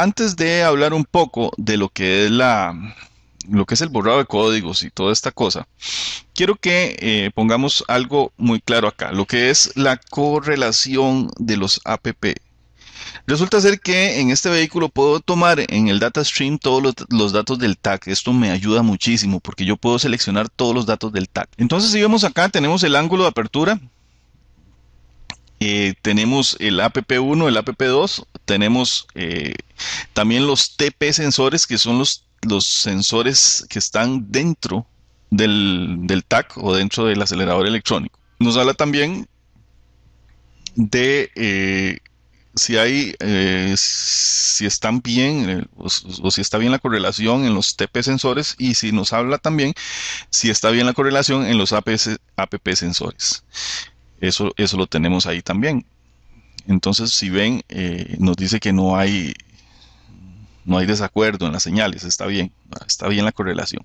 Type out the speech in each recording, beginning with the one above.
antes de hablar un poco de lo que es la lo que es el borrado de códigos y toda esta cosa, quiero que eh, pongamos algo muy claro acá, lo que es la correlación de los app. Resulta ser que en este vehículo puedo tomar en el data stream todos los, datos del tag. Esto me ayuda muchísimo porque yo puedo seleccionar todos los datos del tag. Entonces, si vemos acá, tenemos el ángulo de apertura. Eh, tenemos el app1, el app2, tenemos eh, también los TP sensores, que son los, los sensores que están dentro del, TAC o dentro del acelerador electrónico. Nos habla también de eh, si hay, eh, si están bien eh, o, si está bien la correlación en los TP sensores y si nos habla también si está bien la correlación en los APP sensores. Eso, eso lo tenemos ahí también. Entonces, si ven, nos dice que no hay no hay desacuerdo en las señales, está bien, está bien la correlación.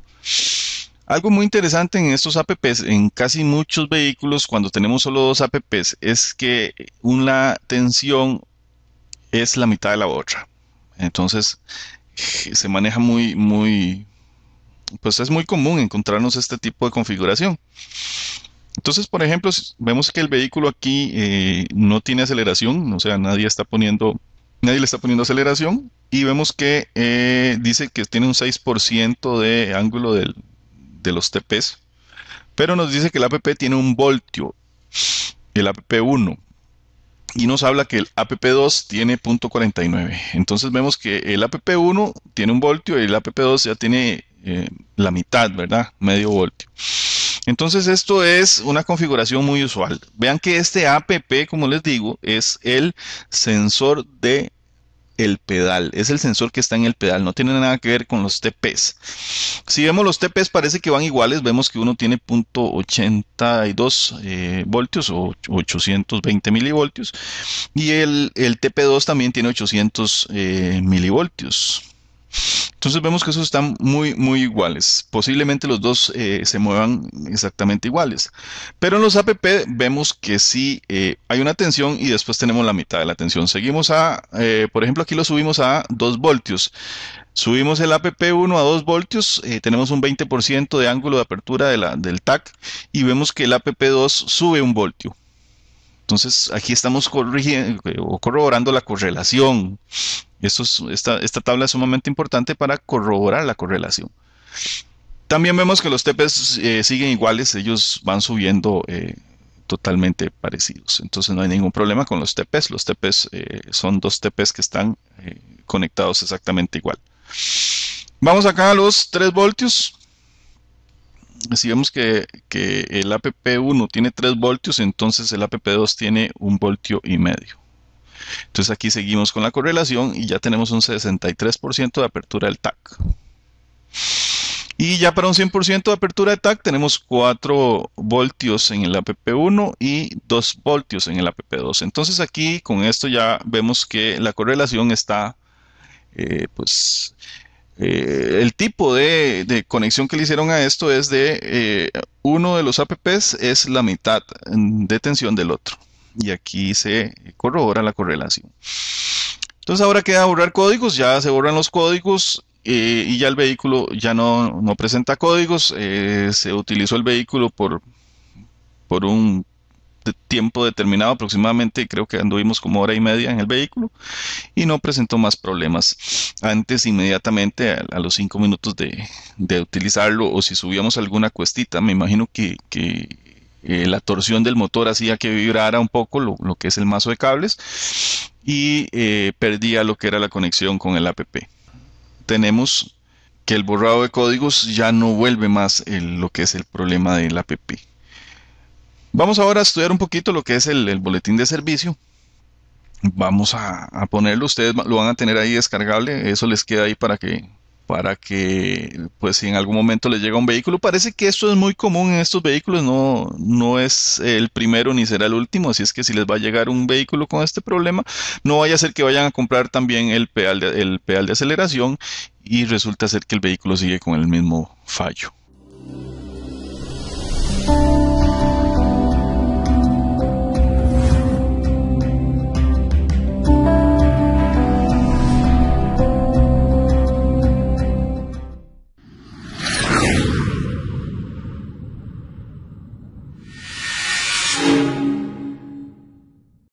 Algo muy interesante en estos APPs, en casi muchos vehículos, cuando tenemos solo dos APPs, es que una tensión es la mitad de la otra. Entonces, eh, se maneja muy, muy, pues es muy común encontrarnos este tipo de configuración. Entonces, por ejemplo, vemos que el vehículo aquí eh, no tiene aceleración, o sea, nadie está poniendo, nadie le está poniendo aceleración, y vemos que eh, dice que tiene un 6% de ángulo de los TPs. Pero nos dice que el APP tiene un voltio, el APP1. Y nos habla que el APP2 tiene .49. Entonces vemos que el APP1 tiene un voltio y el APP2 ya tiene eh, la mitad, ¿verdad? Medio voltio. Entonces esto es una configuración muy usual. Vean que este APP, como les digo, es el sensor de el pedal. Es el sensor que está en el pedal, no tiene nada que ver con los TPs. Si vemos los TPs parece que van iguales, vemos que uno tiene 0.82 eh, voltios o 820 milivoltios y el, TP2 también tiene 800 eh, milivoltios. Entonces vemos que esos están muy, muy iguales. Posiblemente los dos eh, se muevan exactamente iguales. Pero en los APP vemos que sí eh, hay una tensión y después tenemos la mitad de la tensión. Seguimos a, eh, por ejemplo, aquí lo subimos a 2 voltios. Subimos el APP1 a 2 voltios, tenemos un 20% de ángulo de apertura del TAC y vemos que el APP2 sube un voltio. Entonces aquí estamos corrigiendo o corroborando la correlación esta, tabla es sumamente importante para corroborar la correlación. También vemos que los TPs eh, siguen iguales, ellos van subiendo eh, totalmente parecidos. Entonces no hay ningún problema con los TPs. Los TPs eh, son dos TPs que están conectados exactamente igual. Vamos acá a los 3 voltios. Si vemos que, el APP1 tiene 3 voltios, entonces el APP2 tiene un voltio y medio. Entonces aquí seguimos con la correlación y ya tenemos un 63% de apertura del TAC. Y ya para un 100% de apertura de TAC tenemos 4 voltios en el APP1 y 2 voltios en el APP2. Entonces aquí con esto ya vemos que la correlación está, eh, pues, eh, el tipo de, conexión que le hicieron a esto es de eh, uno de los APPs es la mitad mm, de tensión del otro y aquí se corrobora la correlación. Entonces ahora queda borrar códigos, ya se borran los códigos eh, y ya el vehículo ya no, presenta códigos, eh, se utilizó el vehículo por, por un tiempo determinado aproximadamente, creo que anduvimos como hora y media en el vehículo y no presentó más problemas. Antes inmediatamente a, los cinco minutos de, utilizarlo o si subíamos alguna cuestita, me imagino que eh, la torsión del motor hacía que vibrara un poco lo, que es el mazo de cables y eh, perdía lo que era la conexión con el app. Tenemos que el borrado de códigos ya no vuelve más lo que es el problema del app. Vamos ahora a estudiar un poquito lo que es el, boletín de servicio. Vamos a, a, ponerlo, ustedes lo van a tener ahí descargable, eso les queda ahí para que para que, pues si en algún momento les llega un vehículo, parece que esto es muy común en estos vehículos, no, es el primero ni será el último, así es que si les va a llegar un vehículo con este problema, no vaya a ser que vayan a comprar también el pedal el pedal de aceleración y resulta ser que el vehículo sigue con el mismo fallo.